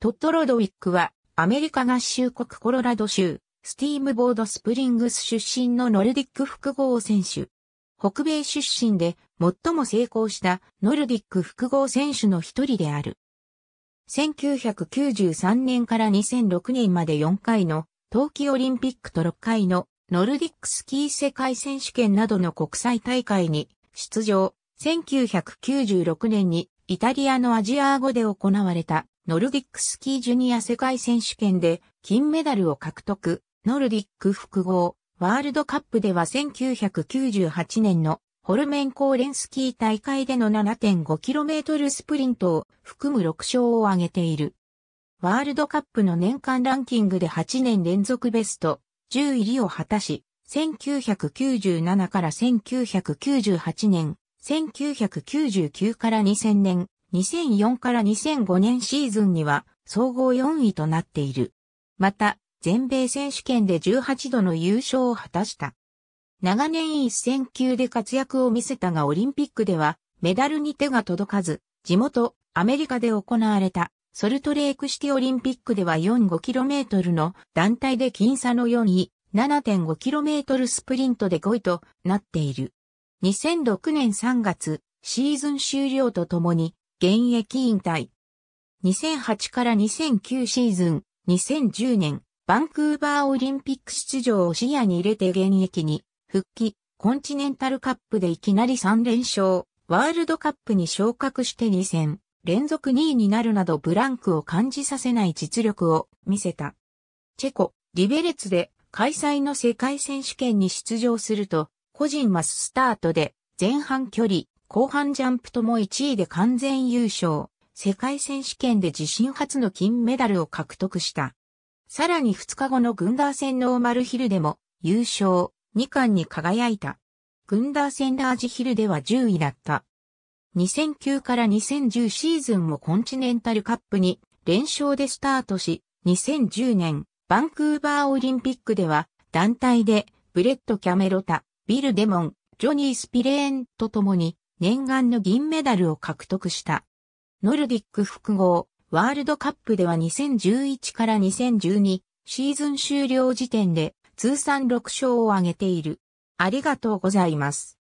トッド・ロドウィックは、アメリカ合衆国コロラド州、スティームボード・スプリングス出身のノルディック複合選手。北米出身で最も成功したノルディック複合選手の一人である。1993年から2006年まで4回の冬季オリンピックと6回のノルディックスキー世界選手権などの国際大会に出場。1996年にイタリアのアジア語で行われたノルディックスキージュニア世界選手権で金メダルを獲得。ノルディック複合ワールドカップでは1998年のホルメンコーレンスキー大会での 7.5km スプリントを含む6勝を挙げている。ワールドカップの年間ランキングで8年連続ベスト10入りを果たし、1997から1998年、1999から2000年、2004から2005年シーズンには総合4位となっている。また、全米選手権で18度の優勝を果たした。長年一戦級で活躍を見せたがオリンピックではメダルに手が届かず、地元アメリカで行われたソルトレークシティオリンピックでは 45km の団体で僅差の4位、7.5km スプリントで5位となっている。2006年3月、シーズン終了とともに現役引退。2008から2009シーズン、2010年、バンクーバーオリンピック出場を視野に入れて現役に復帰、コンチネンタルカップでいきなり3連勝、ワールドカップに昇格して2戦、連続2位になるなどブランクを感じさせない実力を見せた。チェコ、リベレツで開催の世界選手権に出場すると、個人マススタートで前半距離、後半ジャンプとも1位で完全優勝。世界選手権で自身初の金メダルを獲得した。さらに2日後のグンダー戦ノーマルヒルでも優勝2冠に輝いた。グンダー戦ラージヒルでは10位だった。2009から2010シーズンもコンチネンタルカップに連勝でスタートし、2010年バンクーバーオリンピックでは団体でブレット・キャメロタ、ビル・デモン、ジョニー・スピレーンと共に念願の銀メダルを獲得した。ノルディック複合、ワールドカップでは2011から2012シーズン終了時点で通算6勝を挙げている。ありがとうございます。